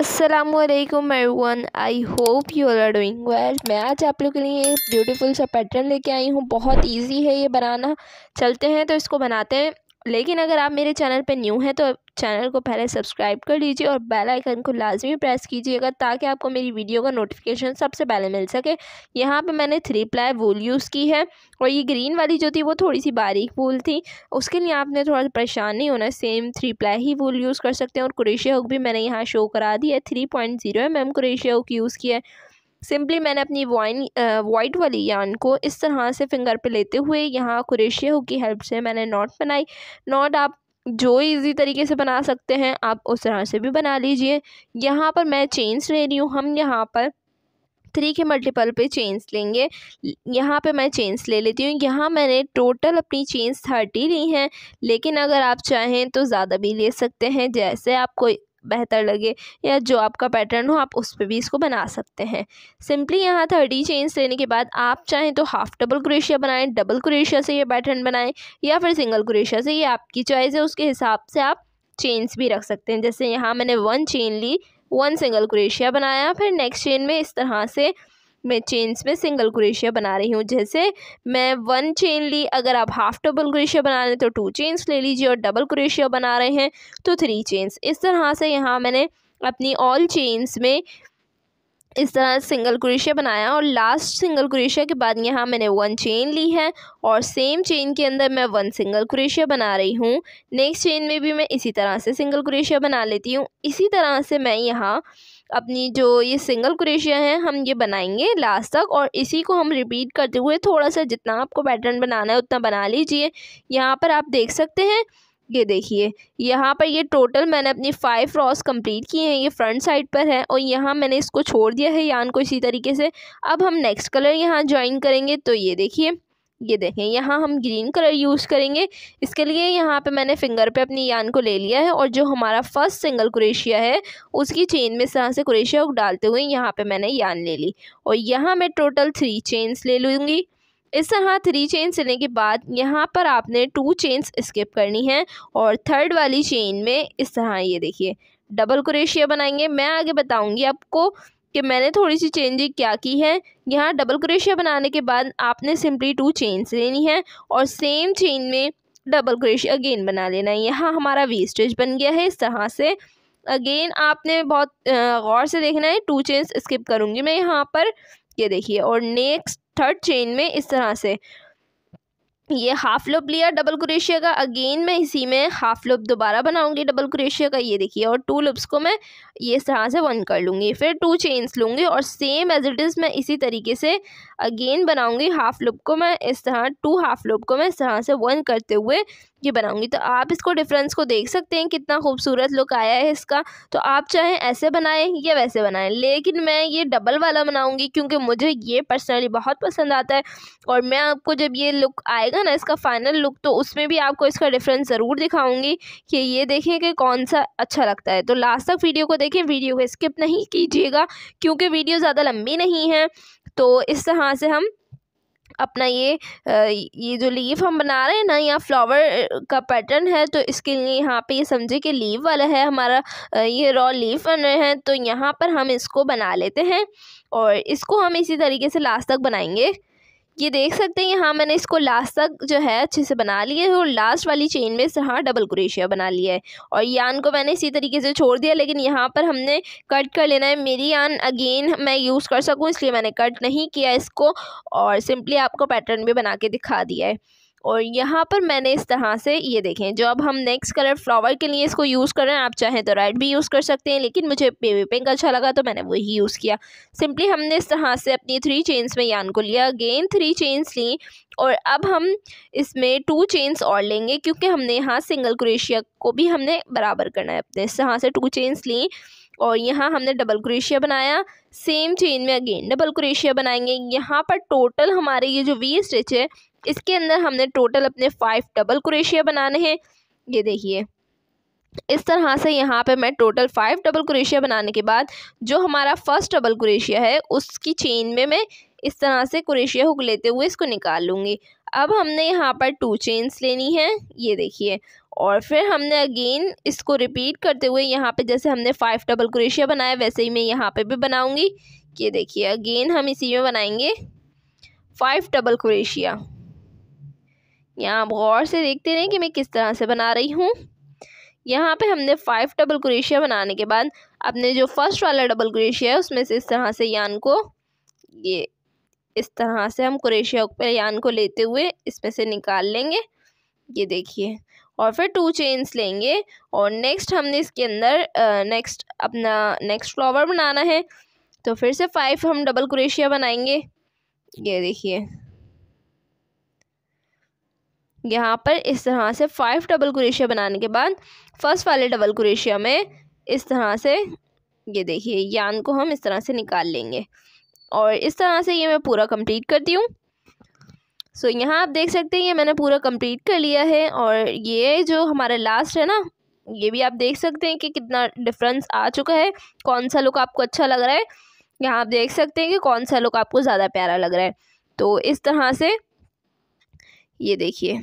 असलम वन I hope you are doing well मैं आज आप लोग के लिए एक ब्यूटीफुल सा पैटर्न लेके आई हूँ बहुत इजी है ये बनाना चलते हैं तो इसको बनाते हैं लेकिन अगर आप मेरे चैनल पर न्यू हैं तो चैनल को पहले सब्सक्राइब कर लीजिए और बेल आइकन को लाजमी प्रेस कीजिएगा ताकि आपको मेरी वीडियो का नोटिफिकेशन सबसे पहले मिल सके यहाँ पे मैंने थ्री प्लाई वूल यूज़ की है और ये ग्रीन वाली जो थी वो थोड़ी सी बारीक वूल थी उसके लिए आपने थोड़ा परेशान नहीं होना सेम थ्री प्लाई ही वूल यूज़ कर सकते हैं और क्रेशिया हुक भी मैंने यहाँ शो करा दी है three point zero M M crochet hook use किया है सिंपली मैंने अपनी वाइन वाइट वाली यान को इस तरह से फिंगर पे लेते हुए यहाँ कुरेशिया की हेल्प से मैंने नॉट बनाई नॉट आप जो इजी तरीके से बना सकते हैं आप उस तरह से भी बना लीजिए यहाँ पर मैं चेन्स ले रही हूँ हम यहाँ पर थ्री के मल्टीपल पे चेन्स लेंगे यहाँ पे मैं चेन्स ले लेती हूँ यहाँ मैंने टोटल अपनी चेन्स थर्टी ली हैं लेकिन अगर आप चाहें तो ज़्यादा भी ले सकते हैं जैसे आपको बेहतर लगे या जो आपका पैटर्न हो आप उस पर भी इसको बना सकते हैं सिंपली यहाँ थर्टी चेन्स लेने के बाद आप चाहें तो हाफ डबल क्रेशिया बनाएं डबल क्रेशिया से ये पैटर्न बनाएं या फिर सिंगल क्रेशिया से ये आपकी चॉइस है उसके हिसाब से आप चेन्स भी रख सकते हैं जैसे यहाँ मैंने वन चेन ली वन सिंगल क्रेशिया बनाया फिर नेक्स्ट चेन में इस तरह से मैं चेन्स में सिंगल क्रोशिया बना रही हूँ जैसे मैं वन चेन ली अगर आप हाफ डबल क्रोशिया बना रहे हैं तो टू चेन्स ले लीजिए और डबल क्रोशिया बना रहे हैं तो थ्री चेन्स इस तरह से यहाँ मैंने अपनी ऑल चेन्स में इस तरह सिंगल क्रोशिया बनाया और लास्ट सिंगल क्रोशिया के बाद यहाँ मैंने वन चेन ली है और सेम चेन के अंदर मैं वन सिंगल क्रोशिया बना रही हूँ नेक्स्ट चेन में भी मैं इसी तरह से सिंगल क्रोशिया बना लेती हूँ इसी तरह से मैं यहाँ अपनी जो ये सिंगल क्रेशिया है हम ये बनाएंगे लास्ट तक और इसी को हम रिपीट करते हुए थोड़ा सा जितना आपको पैटर्न बनाना है उतना बना लीजिए यहाँ पर आप देख सकते हैं ये देखिए यहाँ पर ये टोटल मैंने अपनी फाइव रॉस कंप्लीट किए हैं ये फ्रंट साइड पर है और यहाँ मैंने इसको छोड़ दिया है यान को इसी तरीके से अब हम नेक्स्ट कलर यहाँ ज्वाइन करेंगे तो ये देखिए ये देखें यहाँ हम ग्रीन कलर यूज़ करेंगे इसके लिए यहाँ पे मैंने फिंगर पे अपनी यान को ले लिया है और जो हमारा फर्स्ट सिंगल कुरेशिया है उसकी चेन में इस तरह से कुरेशिया को डालते हुए यहाँ पे मैंने यान ले ली और यहाँ मैं टोटल थ्री चेन्स ले लूँगी इस तरह थ्री चेन्स लेने के बाद यहाँ पर आपने टू चेन्स स्किप करनी है और थर्ड वाली चेन में इस तरह ये देखिए डबल क्रेशिया बनाएंगे मैं आगे बताऊँगी आपको कि मैंने थोड़ी सी चेंजिंग क्या की है यहाँ डबल क्रेशिया बनाने के बाद आपने सिंपली टू चेन्स लेनी है और सेम चेन में डबल क्रेशिया अगेन बना लेना है यहाँ हमारा वेस्टेज बन गया है इस तरह से अगेन आपने बहुत गौर से देखना है टू चेन्स स्किप करूँगी मैं यहाँ पर ये देखिए और नेक्स्ट थर्ड चेन में इस तरह से ये हाफ लुप लिया डबल क्रोशिया का अगेन मैं इसी में हाफ लुप दोबारा बनाऊंगी डबल क्रोशिया का ये देखिए और टू लुप्स को मैं ये इस तरह से वन कर लूँगी फिर टू चेन्स लूँगी और सेम एज इट इज़ मैं इसी तरीके से अगेन बनाऊंगी हाफ लुप को मैं इस तरह टू हाफ लुप को मैं इस तरह से वन करते हुए ये बनाऊंगी तो आप इसको डिफरेंस को देख सकते हैं कितना खूबसूरत लुक आया है इसका तो आप चाहें ऐसे बनाएं या वैसे बनाएं लेकिन मैं ये डबल वाला बनाऊंगी क्योंकि मुझे ये पर्सनली बहुत पसंद आता है और मैं आपको जब ये लुक आएगा ना इसका फ़ाइनल लुक तो उसमें भी आपको इसका डिफरेंस ज़रूर दिखाऊँगी कि ये देखें कि कौन सा अच्छा लगता है तो लास्ट तक वीडियो को देखें वीडियो को स्किप नहीं कीजिएगा क्योंकि वीडियो ज़्यादा लंबी नहीं है तो इस तरह से हम अपना ये ये जो लीव हम बना रहे हैं ना यहाँ फ्लावर का पैटर्न है तो इसके लिए यहाँ पे ये समझे कि लीव वाला है हमारा ये रॉ लीव बन रहे हैं तो यहाँ पर हम इसको बना लेते हैं और इसको हम इसी तरीके से लास्ट तक बनाएंगे ये देख सकते हैं यहाँ मैंने इसको लास्ट तक जो है अच्छे से बना लिया है और लास्ट वाली चेन में यहाँ डबल क्रोशिया बना लिया है और यान को मैंने इसी तरीके से छोड़ दिया लेकिन यहाँ पर हमने कट कर लेना है मेरी यान अगेन मैं यूज़ कर सकूँ इसलिए मैंने कट नहीं किया इसको और सिंपली आपको पैटर्न भी बना के दिखा दिया है और यहाँ पर मैंने इस तरह से ये देखें जो अब हम नेक्स्ट कलर फ्लावर के लिए इसको यूज़ कर रहे हैं आप चाहें तो रेड भी यूज़ कर सकते हैं लेकिन मुझे बेबी पिंक अच्छा लगा तो मैंने वही यूज़ किया सिंपली हमने इस तरह से अपनी थ्री चेन्स में यान को लिया अगेन थ्री चेन्स ली और अब हम इसमें टू चेन्स और लेंगे क्योंकि हमने यहाँ सिंगल क्रेशिया को भी हमने बराबर करना है अपने इस तरह से टू चेन्स ली और यहाँ हमने डबल क्रेशिया बनाया सेम चेन में अगेन डबल क्रेशिया बनाएंगे यहाँ पर टोटल हमारे ये जो वी स्टिच है इसके अंदर हमने टोटल अपने फाइव डबल क्रेशिया बनाने हैं ये देखिए इस तरह से यहाँ पे मैं टोटल फाइव डबल क्रेशिया बनाने के बाद जो हमारा फर्स्ट डबल क्रेशिया है उसकी चेन में मैं इस तरह से क्रेशिया हुक लेते हुए इसको निकाल लूँगी अब हमने यहाँ पर टू चेन्स लेनी है ये देखिए और फिर हमने अगेन इसको रिपीट करते हुए यहाँ पे जैसे हमने फाइव डबल क्रेशिया बनाया वैसे ही मैं यहाँ पे भी बनाऊँगी ये देखिए अगेन हम इसी में बनाएंगे फाइव डबल क्रेशिया यहाँ आप गौर से देखते रहें कि मैं किस तरह से बना रही हूँ यहाँ पे हमने फाइव डबल क्रेशिया बनाने के बाद अपने जो फर्स्ट वाला डबल क्रेशिया है उसमें से इस तरह से यान को ये इस तरह से हम क्रेशिया पर यान को लेते हुए इसमें से निकाल लेंगे ये देखिए और फिर टू चेन्स लेंगे और नेक्स्ट हमने इसके अंदर नेक्स्ट अपना नेक्स्ट फ्लावर बनाना है तो फिर से फाइव हम डबल क्रेशिया बनाएंगे ये देखिए यहाँ पर इस तरह से फाइव डबल क्रेशिया बनाने के बाद फर्स्ट वाले डबल क्रेशिया में इस तरह से ये देखिए यान को हम इस तरह से निकाल लेंगे और इस तरह से ये मैं पूरा कंप्लीट करती हूँ सो so, यहाँ आप देख सकते हैं ये मैंने पूरा कंप्लीट कर लिया है और ये जो हमारा लास्ट है ना ये भी आप देख सकते हैं कि कितना डिफरेंस आ चुका है कौन सा लुक आपको अच्छा लग रहा है यहाँ आप देख सकते हैं कि कौन सा लुक आपको ज़्यादा प्यारा लग रहा है तो इस तरह से ये देखिए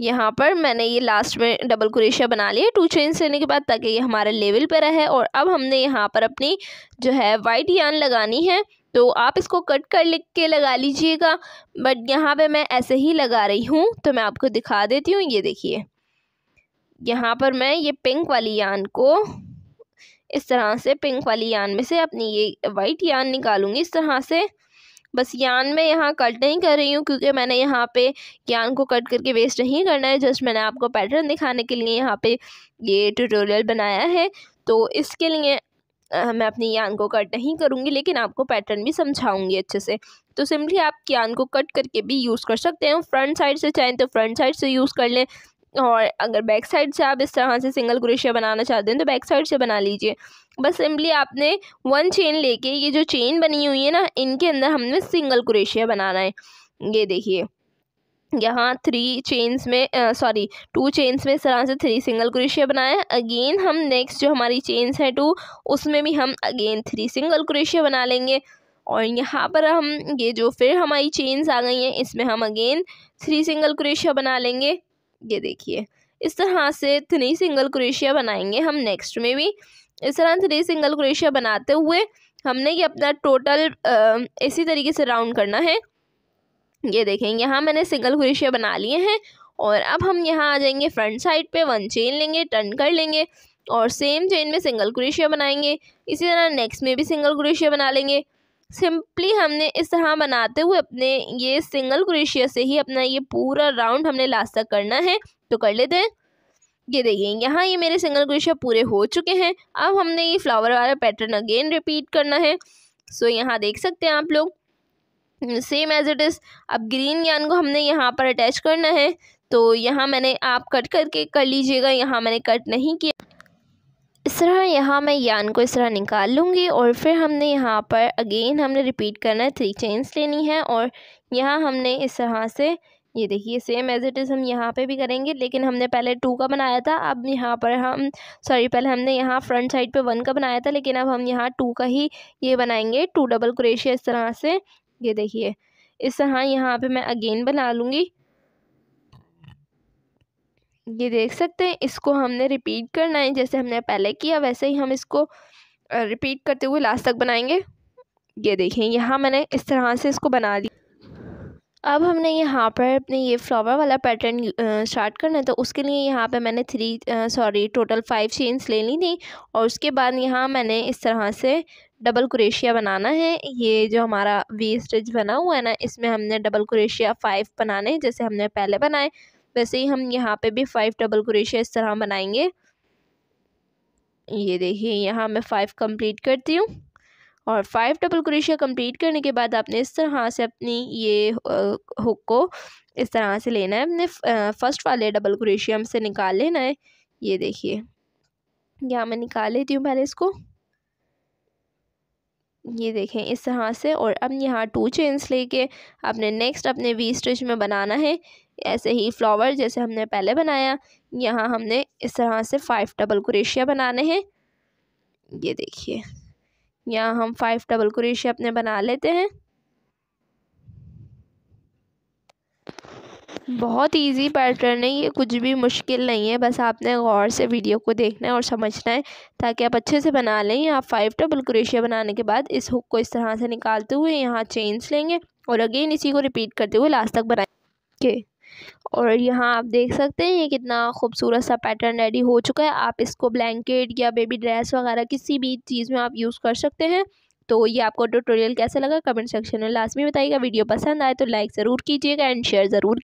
यहाँ पर मैंने ये लास्ट में डबल क्रोशिया बना लिया टू चेन्स लेने के बाद ताकि ये हमारे लेवल पर रहे और अब हमने यहाँ पर अपनी जो है वाइट यान लगानी है तो आप इसको कट कर लिख के लगा लीजिएगा बट यहाँ पे मैं ऐसे ही लगा रही हूँ तो मैं आपको दिखा देती हूँ ये देखिए यहाँ पर मैं ये पिंक वाली यान को इस तरह से पिंक वाली यान में से अपनी ये वाइट यान निकालूंगी इस तरह से बस यान में यहाँ कट नहीं कर रही हूँ क्योंकि मैंने यहाँ पे यान को कट करके वेस्ट नहीं करना है जस्ट मैंने आपको पैटर्न दिखाने के लिए यहाँ पे ये ट्यूटोरियल बनाया है तो इसके लिए मैं अपनी यान को कट नहीं करूँगी लेकिन आपको पैटर्न भी समझाऊँगी अच्छे से तो सिंपली आप यान को कट करके भी यूज़ कर सकते हैं फ्रंट साइड से चाहें तो फ्रंट साइड से यूज़ कर लें और अगर बैक साइड से आप इस तरह से सिंगल क्रोशिया बनाना चाहते हैं तो बैक साइड से बना लीजिए बस सिंपली आपने वन चेन लेके ये जो चेन बनी हुई है ना इनके अंदर हमने सिंगल क्रोशिया बनाना है ये देखिए यहाँ थ्री चेन्स में सॉरी टू चेन्स में इस तरह से थ्री सिंगल क्रोशिया बनाया अगेन हम नेक्स्ट जो हमारी चेन्स हैं टू उसमें भी हम अगेन थ्री सिंगल क्रोशिया बना लेंगे और यहाँ पर हम ये जो फिर हमारी चेन्स आ गई हैं इसमें हम अगेन थ्री सिंगल क्रोशिया बना लेंगे ये देखिए इस तरह से थ्री सिंगल क्रोशिया बनाएंगे हम नेक्स्ट में भी इस तरह थ्री सिंगल क्रोशिया बनाते हुए हमने ये अपना टोटल इसी तरीके से राउंड करना है ये देखें यहाँ मैंने सिंगल क्रोशिया बना लिए हैं और अब हम यहाँ आ जाएंगे फ्रंट साइड पे वन चेन लेंगे टर्न कर लेंगे और सेम चेन में सिंगल क्रोशिया बनाएंगे इसी तरह नेक्स्ट में भी सिंगल क्रोशिया बना लेंगे सिंपली हमने इस तरह बनाते हुए अपने ये सिंगल क्रोशिया से ही अपना ये पूरा राउंड हमने लास्ट तक करना है तो कर लेते हैं ये देखिए यहाँ ये मेरे सिंगल क्रोशिया पूरे हो चुके हैं अब हमने ये फ्लावर वाला पैटर्न अगेन रिपीट करना है सो यहाँ देख सकते हैं आप लोग सेम एज इट इज़ अब ग्रीन यान को हमने यहाँ पर अटैच करना है तो यहाँ मैंने आप कट करके कर लीजिएगा यहाँ मैंने कट नहीं किया इस तरह यहाँ मैं यान को इस तरह निकाल लूँगी और फिर हमने यहाँ पर अगेन हमने रिपीट करना है थ्री चेन्स लेनी है और यहाँ हमने इस तरह से ये देखिए सेम एज इट इज़ हम यहाँ पे भी करेंगे लेकिन हमने पहले टू का बनाया था अब यहाँ पर हम सॉरी पहले हमने यहाँ फ्रंट साइड पे वन का बनाया था लेकिन अब हम यहाँ टू का ही ये बनाएंगे टू डबल क्रेशिया इस तरह से ये देखिए इस तरह यहाँ पे मैं अगेन बना लूँगी ये देख सकते हैं इसको हमने रिपीट करना है जैसे हमने पहले किया वैसे ही हम इसको रिपीट करते हुए लास्ट तक बनाएंगे ये देखें यहाँ मैंने इस तरह से इसको बना ली अब हमने यहाँ पर अपने ये फ्लावर वाला पैटर्न स्टार्ट करना है तो उसके लिए यहाँ पे मैंने three sorry total five chains ले ली थी और उसके बाद यहाँ मैंने इस तरह से डबल कुरेशिया बनाना है ये जो हमारा वी स्टिच बना हुआ है ना इसमें हमने डबल क्रेशिया फ़ाइव बनाने जैसे हमने पहले बनाए वैसे ही हम यहाँ पे भी फ़ाइव डबल क्रोशिया इस तरह बनाएंगे ये देखिए यहाँ मैं फ़ाइव कंप्लीट करती हूँ और फाइव डबल क्रोशिया कंप्लीट करने के बाद आपने इस तरह से अपनी ये हुक को इस तरह से लेना है अपने फर्स्ट वाले डबल क्रोशिया से निकाल लेना है ये देखिए यहाँ मैं निकाल लेती हूँ पहले इसको ये देखें इस तरह से और अब यहाँ टू चेन्स लेके आपने नेक्स्ट अपने वी स्टिच में बनाना है ऐसे ही फ्लावर जैसे हमने पहले बनाया यहाँ हमने इस तरह से फाइव डबल कुरेशिया बनाने हैं ये देखिए यहाँ हम फाइव डबल कुरेशिया अपने बना लेते हैं बहुत इजी पैटर्न है ये कुछ भी मुश्किल नहीं है बस आपने गौर से वीडियो को देखना है और समझना है ताकि आप अच्छे से बना लें आप फाइव डबल क्रेशिया बनाने के बाद इस हुक को इस तरह से निकालते हुए यहाँ चेंज लेंगे और अगेन इसी को रिपीट करते हुए लास्ट तक बनाएंगे और यहाँ आप देख सकते हैं ये कितना खूबसूरत सा पैटर्न रेडी हो चुका है आप इसको ब्लैंकेट या बेबी ड्रेस वगैरह किसी भी चीज़ में आप यूज़ कर सकते हैं तो ये आपको ट्यूटोरियल कैसा लगा कमेंट सेक्शन में लास्ट में बताइएगा वीडियो पसंद आए तो लाइक ज़रूर कीजिएगा एंड शेयर ज़रूर